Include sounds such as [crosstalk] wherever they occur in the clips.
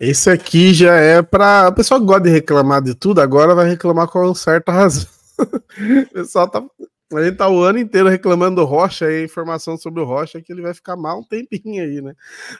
Esse aqui já é para O pessoal gosta de reclamar de tudo, agora vai reclamar com certa razão. [laughs] o pessoal tá. A gente tá o ano inteiro reclamando do Rocha e informação sobre o Rocha é que ele vai ficar mal um tempinho aí, né?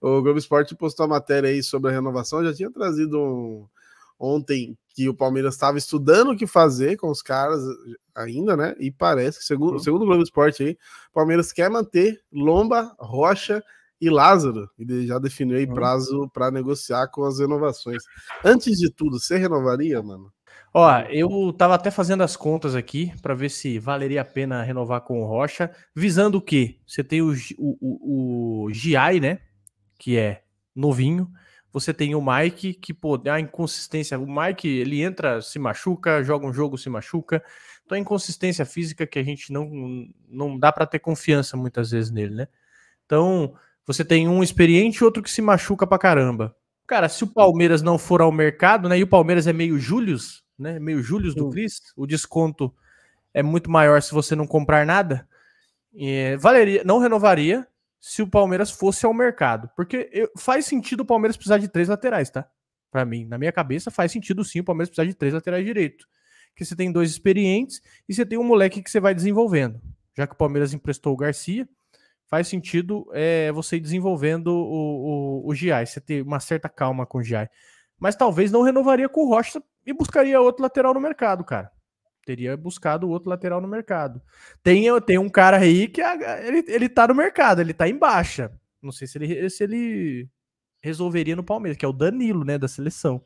O Globo Esporte postou a matéria aí sobre a renovação, já tinha trazido um... ontem que o Palmeiras estava estudando o que fazer com os caras ainda, né? E parece que, segundo, uhum. segundo o Globo Esporte aí, o Palmeiras quer manter Lomba, Rocha e Lázaro, e já definiu aí hum. prazo para negociar com as renovações. Antes de tudo, você renovaria, mano? Ó, eu tava até fazendo as contas aqui para ver se valeria a pena renovar com o Rocha, visando o quê? Você tem o, o, o, o GI, né? Que é novinho. Você tem o Mike, que, pô, a inconsistência. O Mike, ele entra, se machuca, joga um jogo, se machuca. Então, a inconsistência física que a gente não, não dá para ter confiança muitas vezes nele, né? Então, você tem um experiente e outro que se machuca pra caramba. Cara, se o Palmeiras não for ao mercado, né? E o Palmeiras é meio Július, né? Meio Július do Cris, o desconto é muito maior se você não comprar nada. É, valeria, não renovaria se o Palmeiras fosse ao mercado. Porque eu, faz sentido o Palmeiras precisar de três laterais, tá? Para mim, na minha cabeça, faz sentido sim o Palmeiras precisar de três laterais direito. Que você tem dois experientes e você tem um moleque que você vai desenvolvendo. Já que o Palmeiras emprestou o Garcia, faz sentido é, você ir desenvolvendo o, o, o GI, você ter uma certa calma com o GI. Mas talvez não renovaria com o Rocha e buscaria outro lateral no mercado, cara. Teria buscado outro lateral no mercado. Tem, tem um cara aí que ele, ele tá no mercado, ele tá em baixa. Não sei se ele, se ele resolveria no Palmeiras, que é o Danilo, né, da seleção.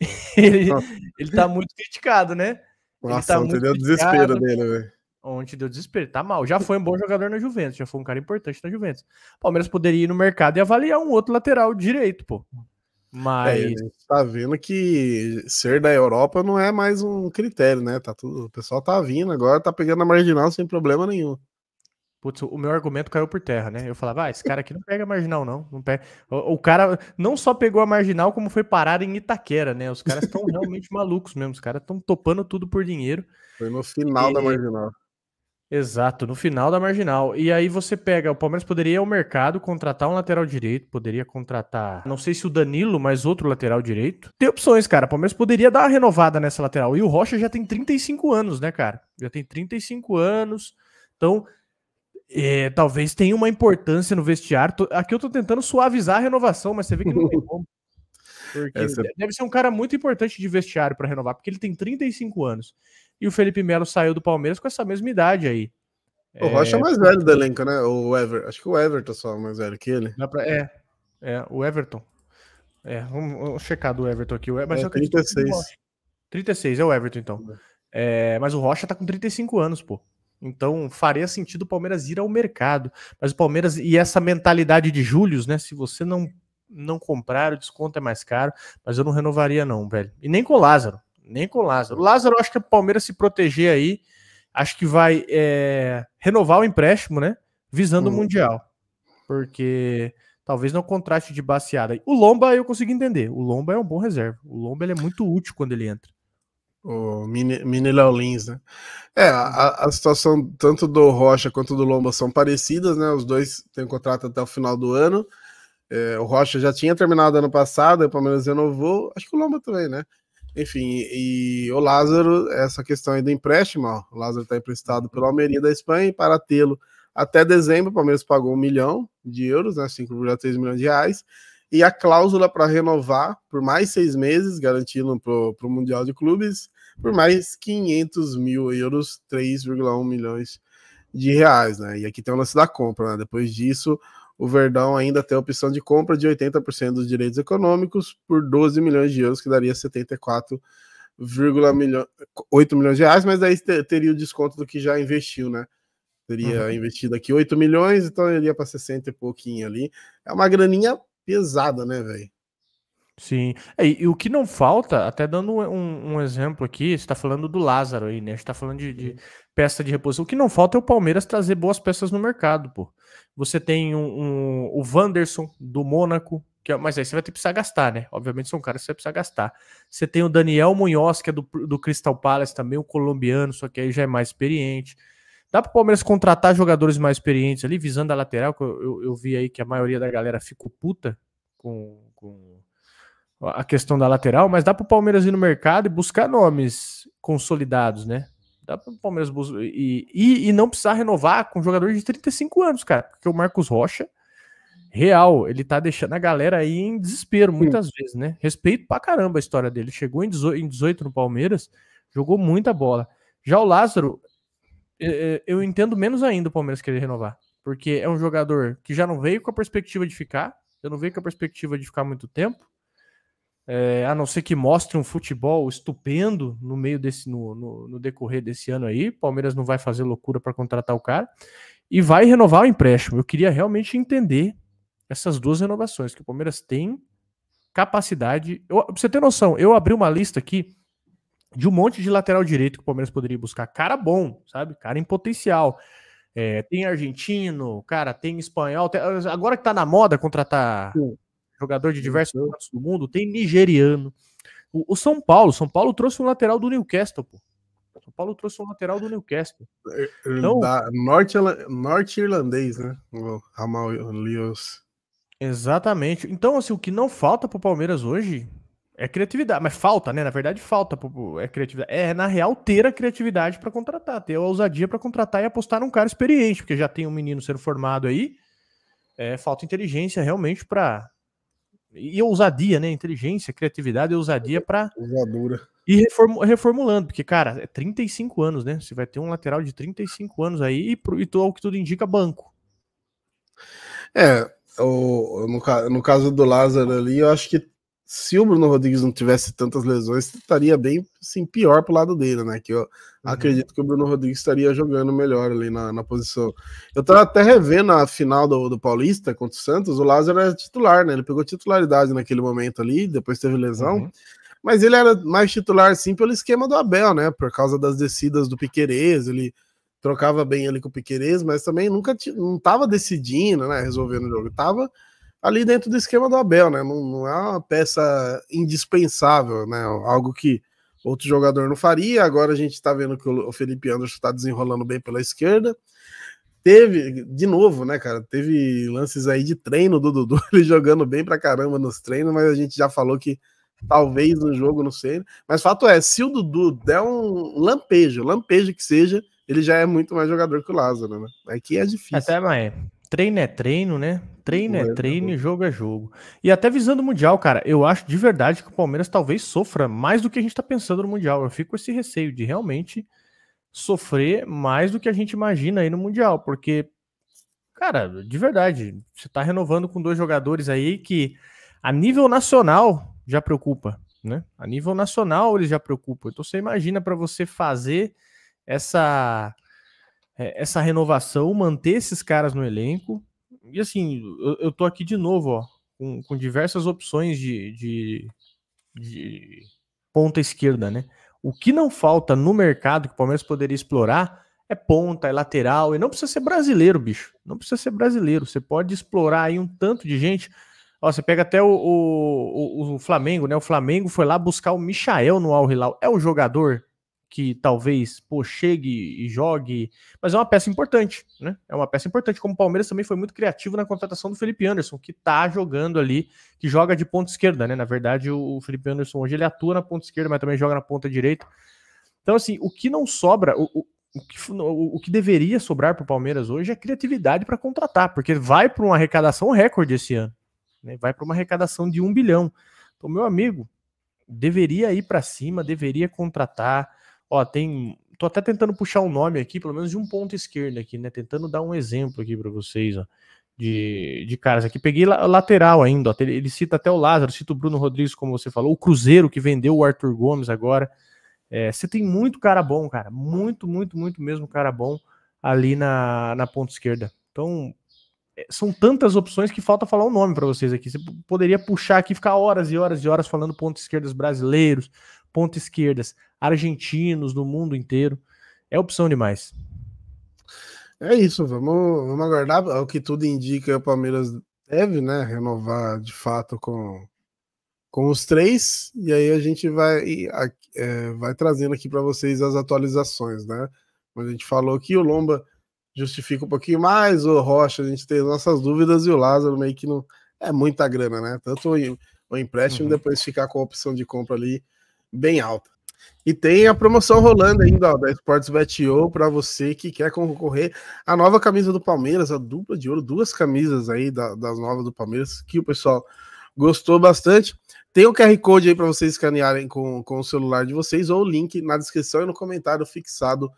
[laughs] ele, ele tá muito criticado, né? Nossa, ele tá entendeu o desespero dele, velho. Ontem deu desespero, tá mal. Já foi um bom jogador na Juventus, já foi um cara importante na Juventus. O Palmeiras poderia ir no mercado e avaliar um outro lateral direito, pô. É, Mas. É, tá vendo que ser da Europa não é mais um critério, né? Tá tudo, o pessoal tá vindo agora, tá pegando a marginal sem problema nenhum. Putz, o meu argumento caiu por terra, né? Eu falava, ah, esse cara aqui não pega a marginal, não. não pega... O, o, cara não só pegou a marginal, como foi parar em Itaquera, né? Os caras estão [laughs] realmente malucos mesmo. Os caras estão topando tudo por dinheiro. Foi no final e... da marginal. Exato, no final da marginal. E aí você pega, o Palmeiras poderia ir ao mercado, contratar um lateral direito, poderia contratar, não sei se o Danilo, mas outro lateral direito. Tem opções, cara. O Palmeiras poderia dar uma renovada nessa lateral. E o Rocha já tem 35 anos, né, cara? Já tem 35 anos. Então, é, talvez tenha uma importância no vestiário. Aqui eu tô tentando suavizar a renovação, mas você vê que não tem como. [laughs] Porque Essa... deve ser um cara muito importante de vestiário para renovar, porque ele tem 35 anos. E o Felipe Melo saiu do Palmeiras com essa mesma idade aí. O Rocha é, é mais velho do elenco, né? O Ever, acho que o Everton só é mais velho que ele. É, é, o Everton. É, vamos, checar do Everton aqui. O Everton, é, 36. 36, é o Everton, então. É. é, mas o Rocha tá com 35 anos, pô. Então faria sentido o Palmeiras ir ao mercado. Mas o Palmeiras e essa mentalidade de Július, né? Se você não não comprar, o desconto é mais caro, mas eu não renovaria, não, velho. E nem com o Lázaro. Nem com o Lázaro. O Lázaro, acho que o Palmeiras se proteger aí, acho que vai é, renovar o empréstimo, né? Visando hum. o uhum. Mundial. Porque talvez não contraste de baseada. O Lomba eu consigo entender. O Lomba é um bom reserva. O Lomba ele é muito útil quando ele entra. O mini, mini Leolins, né? É, a, a, situação tanto do Rocha quanto do Lomba são parecidas, né? Os dois têm um contrato até o final do ano. É, o Rocha já tinha terminado ano passado, o Palmeiras renovou. Acho que o Lomba também, né? Enfim, e o Lázaro, essa questão aí do empréstimo, ó, o Lázaro está emprestado pelo Almeria da Espanha e para tê-lo até dezembro, o Palmeiras pagou um milhão de euros, né, 5,3 milhões de reais, e a cláusula para renovar por mais seis meses, garantindo para o Mundial de Clubes, por mais 500 mil euros, 3,1 milhões de reais, né? E aqui tem o lance da compra, né? Depois disso, o Verdão ainda tem a opção de compra de 80% dos direitos econômicos por 12 milhões de euros, que daria 74,8 milhões de reais, mas daí teria o desconto do que já investiu, né? Teria uhum. investido aqui 8 milhões, então iria para 60 e pouquinho ali. É uma graninha pesada, né, velho? Sim. E, é, e, o que não falta, até dando um, um exemplo aqui, você está falando do Lázaro aí, né? A gente está falando de, de, peça de reposição. O que não falta é o Palmeiras trazer boas peças no mercado, pô. Você tem um, um o Wanderson do Mônaco, que é, mas aí você vai ter que precisar gastar, né? Obviamente são caras que você vai precisar gastar. Você tem o Daniel Munhoz, que é do, do Crystal Palace também, o colombiano, só que aí já é mais experiente. Dá para o Palmeiras contratar jogadores mais experientes ali, visando a lateral, que eu, eu, eu vi aí que a maioria da galera ficou puta com, com a questão da lateral, mas dá para o Palmeiras ir no mercado e buscar nomes consolidados, né? Dá para o Palmeiras e, e, e, não precisar renovar com um jogador de 35 anos, cara, porque o Marcos Rocha, real, ele tá deixando a galera aí em desespero muitas Sim. vezes, né? Respeito pra caramba a história dele. Chegou em 18 no Palmeiras, jogou muita bola. Já o Lázaro, eu entendo menos ainda o Palmeiras querer renovar, porque é um jogador que já não veio com a perspectiva de ficar, eu não veio com a perspectiva de ficar muito tempo é, a não ser que mostre um futebol estupendo no meio desse no, no, no decorrer desse ano aí, Palmeiras não vai fazer loucura para contratar o cara e vai renovar o empréstimo. Eu queria realmente entender essas duas renovações que o Palmeiras tem capacidade. Eu, pra você ter noção, eu abri uma lista aqui de um monte de lateral direito que o Palmeiras poderia buscar. Cara bom, sabe? Cara em potencial. É, tem argentino, cara, tem espanhol. Tem, agora que tá na moda contratar Sim jogador de diversos uhum. cantos do mundo, tem nigeriano. O, o, São Paulo, São Paulo trouxe um lateral do Newcastle, pô. São Paulo trouxe um lateral do Newcastle. É, é, então, norte, norte irlandês, né? O Ramal Lewis. Exatamente. Então, assim, o que não falta pro Palmeiras hoje é criatividade, mas falta, né? Na verdade, falta é criatividade. É, na real, ter a criatividade para contratar, ter a ousadia para contratar e apostar num cara experiente, porque já tem um menino sendo formado aí. É, falta inteligência realmente para e ousadia, né? Inteligência, criatividade e ousadia para. Ousadura. E reformulando, porque, cara, é 35 anos, né? Você vai ter um lateral de 35 anos aí e, pro, e ao que tudo indica, banco. É, o, no, no, caso do Lázaro ali, eu acho que se o Bruno Rodrigues não tivesse tantas lesões, estaria bem sim, pior pro lado dele, né? Que eu uhum. acredito que o Bruno Rodrigues estaria jogando melhor ali na, na posição. Eu tava até revendo a final do, do Paulista contra o Santos, o Lázaro era titular, né? Ele pegou titularidade naquele momento ali, depois teve lesão. Uhum. Mas ele era mais titular, sim, pelo esquema do Abel, né? Por causa das descidas do Piquerez, ele trocava bem ali com o Piquerez, mas também nunca não tava decidindo, né? Resolvendo o jogo. Tava ali dentro do esquema do Abel, né? Não, não, é uma peça indispensável, né? Algo que outro jogador não faria. Agora a gente está vendo que o Felipe Anderson está desenrolando bem pela esquerda. Teve, de novo, né, cara? Teve lances aí de treino do Dudu, [laughs] ele jogando bem pra caramba nos treinos, mas a gente já falou que talvez no jogo, não sei. Mas fato é, se o Dudu der um lampejo, lampejo que seja, ele já é muito mais jogador que o Lázaro, né? que é difícil. Até mais. Treino é treino, né? Treino é, é treino e jogo é jogo. E até visando o Mundial, cara, eu acho de verdade que o Palmeiras talvez sofra mais do que a gente tá pensando no Mundial. Eu fico com esse receio de realmente sofrer mais do que a gente imagina aí no Mundial, porque, cara, de verdade, você tá renovando com dois jogadores aí que a nível nacional já preocupa, né? A nível nacional eles já preocupam. Então você imagina para você fazer essa é, essa renovação, manter esses caras no elenco. E assim, eu, eu tô aqui de novo, ó, com, com diversas opções de, de, de ponta esquerda, né? O que não falta no mercado que o Palmeiras poderia explorar é ponta, é lateral, e não precisa ser brasileiro, bicho. Não precisa ser brasileiro. Você pode explorar aí um tanto de gente. Ó, você pega até o, o, o, o Flamengo, né? O Flamengo foi lá buscar o Michael no Al Hilal. É o jogador? que talvez pô, chegue e jogue, mas é uma peça importante, né? É uma peça importante, como o Palmeiras também foi muito criativo na contratação do Felipe Anderson, que tá jogando ali, que joga de ponta esquerda, né? Na verdade, o Felipe Anderson hoje ele atua na ponta esquerda, mas também joga na ponta direita. Então, assim, o que não sobra, o, o, o que, o, o, que deveria sobrar para o Palmeiras hoje é criatividade para contratar, porque vai para uma arrecadação recorde esse ano, né? vai para uma arrecadação de um bilhão. Então, meu amigo, deveria ir para cima, deveria contratar, Ó, tem. Tô até tentando puxar um nome aqui, pelo menos de um ponto esquerdo aqui, né? Tentando dar um exemplo aqui para vocês, ó. De, de caras aqui. Peguei la, lateral ainda, ó. Ele cita até o Lázaro, cita o Bruno Rodrigues, como você falou, o Cruzeiro que vendeu o Arthur Gomes agora. É, você tem muito cara bom, cara. Muito, muito, muito mesmo cara bom ali na, na ponta esquerda. Então, é, são tantas opções que falta falar o um nome para vocês aqui. Você poderia puxar aqui, ficar horas e horas e horas falando pontos esquerdos brasileiros, ponta esquerdas, argentinos no mundo inteiro. É opção demais. É isso, vamos, vamos aguardar. O que tudo indica, o Palmeiras deve né, renovar de fato com, com os três, e aí a gente vai, é, vai trazendo aqui para vocês as atualizações, né? a gente falou que o Lomba justifica um pouquinho mais, o Rocha, a gente tem nossas dúvidas, e o Lázaro meio que não. É muita grana, né? Tanto o, o empréstimo, uhum. depois ficar com a opção de compra ali bem alta. E tem a promoção rolando ainda ó, da Sports Bet.io para você que quer concorrer à nova camisa do Palmeiras, a dupla de ouro, duas camisas aí da, das novas do Palmeiras, que o pessoal gostou bastante. Tem o QR Code aí para vocês escanearem com, com o celular de vocês, ou o link na descrição e no comentário fixado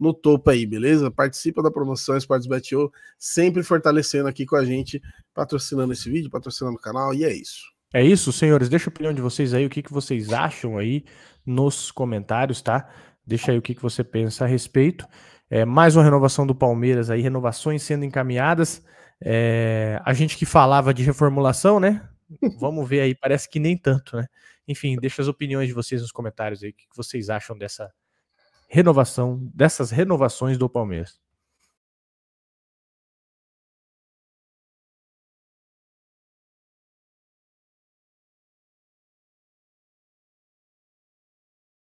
no topo aí, beleza? Participa da promoção Esportes Bet.io, sempre fortalecendo aqui com a gente, patrocinando esse vídeo, patrocinando o canal, e é isso. É isso, senhores. Deixa a opinião de vocês aí, o que, que vocês acham aí nos comentários, tá? Deixa aí o que, que você pensa a respeito. É, mais uma renovação do Palmeiras aí, renovações sendo encaminhadas. É, a gente que falava de reformulação, né? [laughs] Vamos ver aí, parece que nem tanto, né? Enfim, deixa as opiniões de vocês nos comentários aí, o que, que vocês acham dessa renovação, dessas renovações do Palmeiras.